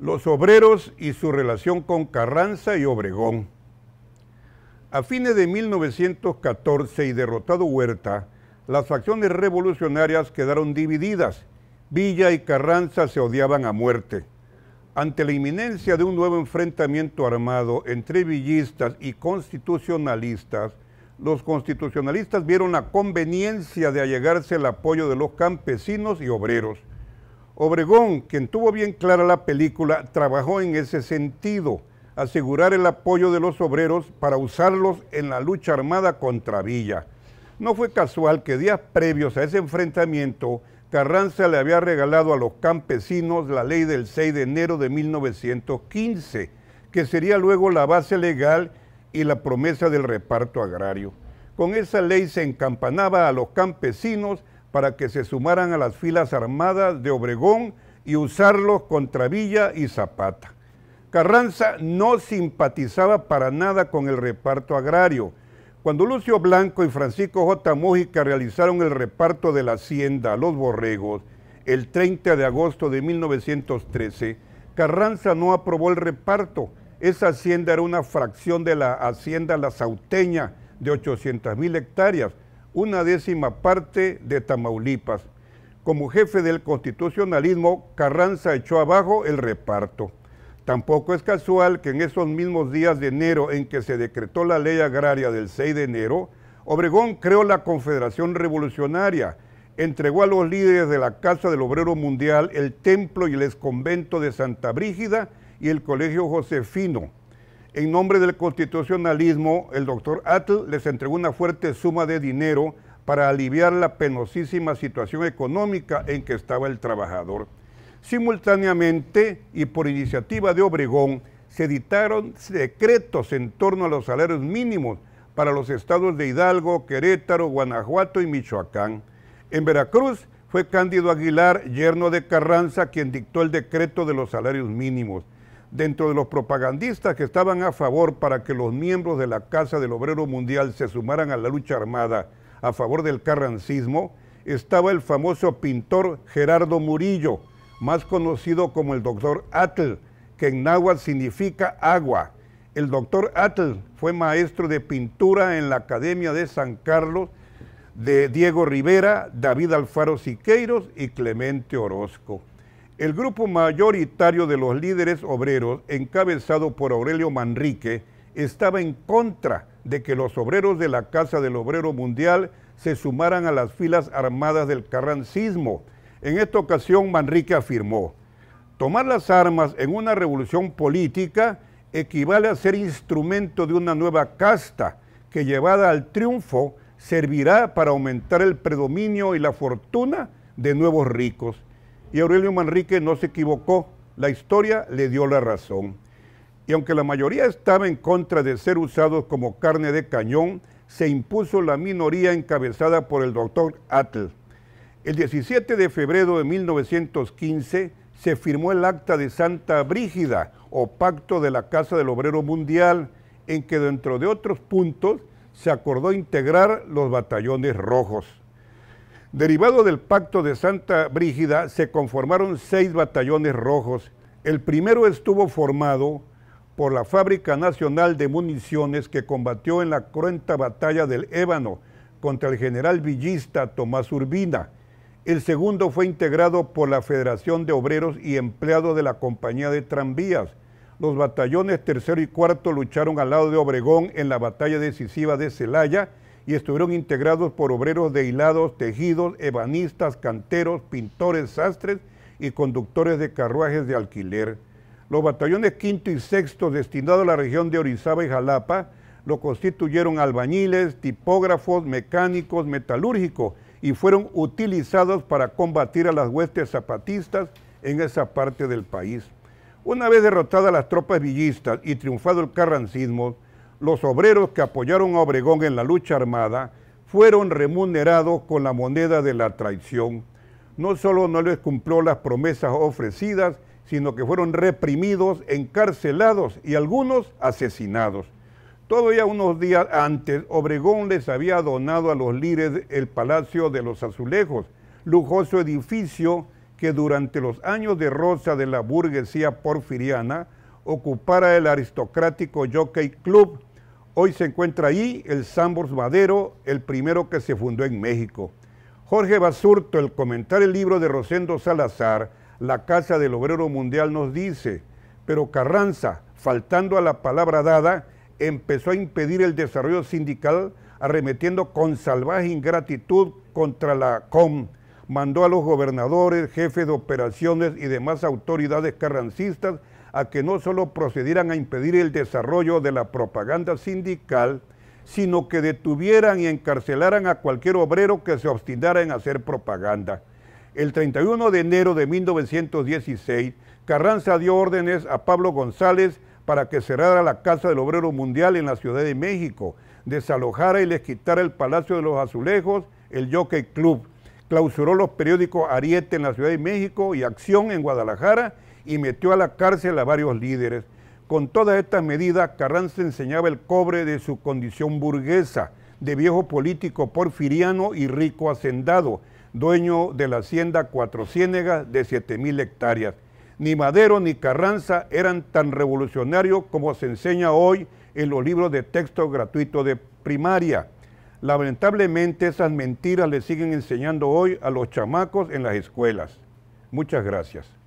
los obreros y su relación con Carranza y Obregón. A fines de 1914 y derrotado Huerta, las facciones revolucionarias quedaron divididas. Villa y Carranza se odiaban a muerte. Ante la inminencia de un nuevo enfrentamiento armado entre villistas y constitucionalistas, los constitucionalistas vieron la conveniencia de allegarse el apoyo de los campesinos y obreros. Obregón, quien tuvo bien clara la película, trabajó en ese sentido, asegurar el apoyo de los obreros para usarlos en la lucha armada contra Villa. No fue casual que días previos a ese enfrentamiento, Carranza le había regalado a los campesinos la ley del 6 de enero de 1915, que sería luego la base legal y la promesa del reparto agrario. Con esa ley se encampanaba a los campesinos para que se sumaran a las filas armadas de Obregón y usarlos contra Villa y Zapata. Carranza no simpatizaba para nada con el reparto agrario. Cuando Lucio Blanco y Francisco J. Mújica realizaron el reparto de la hacienda a los borregos el 30 de agosto de 1913, Carranza no aprobó el reparto. Esa hacienda era una fracción de la hacienda La Sauteña de 800 mil hectáreas una décima parte de Tamaulipas. Como jefe del constitucionalismo, Carranza echó abajo el reparto. Tampoco es casual que en esos mismos días de enero en que se decretó la ley agraria del 6 de enero, Obregón creó la Confederación Revolucionaria, entregó a los líderes de la Casa del Obrero Mundial el templo y el exconvento de Santa Brígida y el Colegio Josefino, en nombre del constitucionalismo, el doctor Atl les entregó una fuerte suma de dinero para aliviar la penosísima situación económica en que estaba el trabajador. Simultáneamente y por iniciativa de Obregón, se editaron decretos en torno a los salarios mínimos para los estados de Hidalgo, Querétaro, Guanajuato y Michoacán. En Veracruz fue Cándido Aguilar, yerno de Carranza, quien dictó el decreto de los salarios mínimos dentro de los propagandistas que estaban a favor para que los miembros de la Casa del Obrero Mundial se sumaran a la lucha armada a favor del carrancismo, estaba el famoso pintor Gerardo Murillo, más conocido como el doctor Atl, que en náhuatl significa agua. El doctor Atl fue maestro de pintura en la Academia de San Carlos de Diego Rivera, David Alfaro Siqueiros y Clemente Orozco. El grupo mayoritario de los líderes obreros, encabezado por Aurelio Manrique, estaba en contra de que los obreros de la Casa del Obrero Mundial se sumaran a las filas armadas del carrancismo. En esta ocasión, Manrique afirmó, tomar las armas en una revolución política equivale a ser instrumento de una nueva casta que llevada al triunfo servirá para aumentar el predominio y la fortuna de nuevos ricos. Y Aurelio Manrique no se equivocó, la historia le dio la razón. Y aunque la mayoría estaba en contra de ser usados como carne de cañón, se impuso la minoría encabezada por el doctor Atl. El 17 de febrero de 1915 se firmó el Acta de Santa Brígida o Pacto de la Casa del Obrero Mundial, en que dentro de otros puntos se acordó integrar los batallones rojos. Derivado del pacto de Santa Brígida, se conformaron seis batallones rojos. El primero estuvo formado por la Fábrica Nacional de Municiones que combatió en la cruenta batalla del Ébano contra el general villista Tomás Urbina. El segundo fue integrado por la Federación de Obreros y Empleados de la Compañía de Tranvías. Los batallones tercero y cuarto lucharon al lado de Obregón en la batalla decisiva de Celaya y estuvieron integrados por obreros de hilados, tejidos, ebanistas, canteros, pintores, sastres y conductores de carruajes de alquiler. Los batallones quinto y sexto destinados a la región de Orizaba y Jalapa lo constituyeron albañiles, tipógrafos, mecánicos, metalúrgicos y fueron utilizados para combatir a las huestes zapatistas en esa parte del país. Una vez derrotadas las tropas villistas y triunfado el carrancismo, los obreros que apoyaron a Obregón en la lucha armada fueron remunerados con la moneda de la traición. No solo no les cumplió las promesas ofrecidas, sino que fueron reprimidos, encarcelados y algunos asesinados. Todavía unos días antes, Obregón les había donado a los líderes el Palacio de los Azulejos, lujoso edificio que durante los años de rosa de la burguesía porfiriana ocupara el aristocrático Jockey Club Hoy se encuentra ahí el Sambors Madero, el primero que se fundó en México. Jorge Basurto, el comentar el libro de Rosendo Salazar, La Casa del Obrero Mundial, nos dice, pero Carranza, faltando a la palabra dada, empezó a impedir el desarrollo sindical arremetiendo con salvaje ingratitud contra la COM. Mandó a los gobernadores, jefes de operaciones y demás autoridades carrancistas a que no solo procedieran a impedir el desarrollo de la propaganda sindical, sino que detuvieran y encarcelaran a cualquier obrero que se obstinara en hacer propaganda. El 31 de enero de 1916, Carranza dio órdenes a Pablo González para que cerrara la Casa del Obrero Mundial en la Ciudad de México, desalojara y les quitara el Palacio de los Azulejos, el Jockey Club, clausuró los periódicos Ariete en la Ciudad de México y Acción en Guadalajara y metió a la cárcel a varios líderes. Con todas estas medidas, Carranza enseñaba el cobre de su condición burguesa, de viejo político porfiriano y rico hacendado, dueño de la hacienda Cuatro de 7.000 hectáreas. Ni Madero ni Carranza eran tan revolucionarios como se enseña hoy en los libros de texto gratuito de primaria. Lamentablemente esas mentiras le siguen enseñando hoy a los chamacos en las escuelas. Muchas gracias.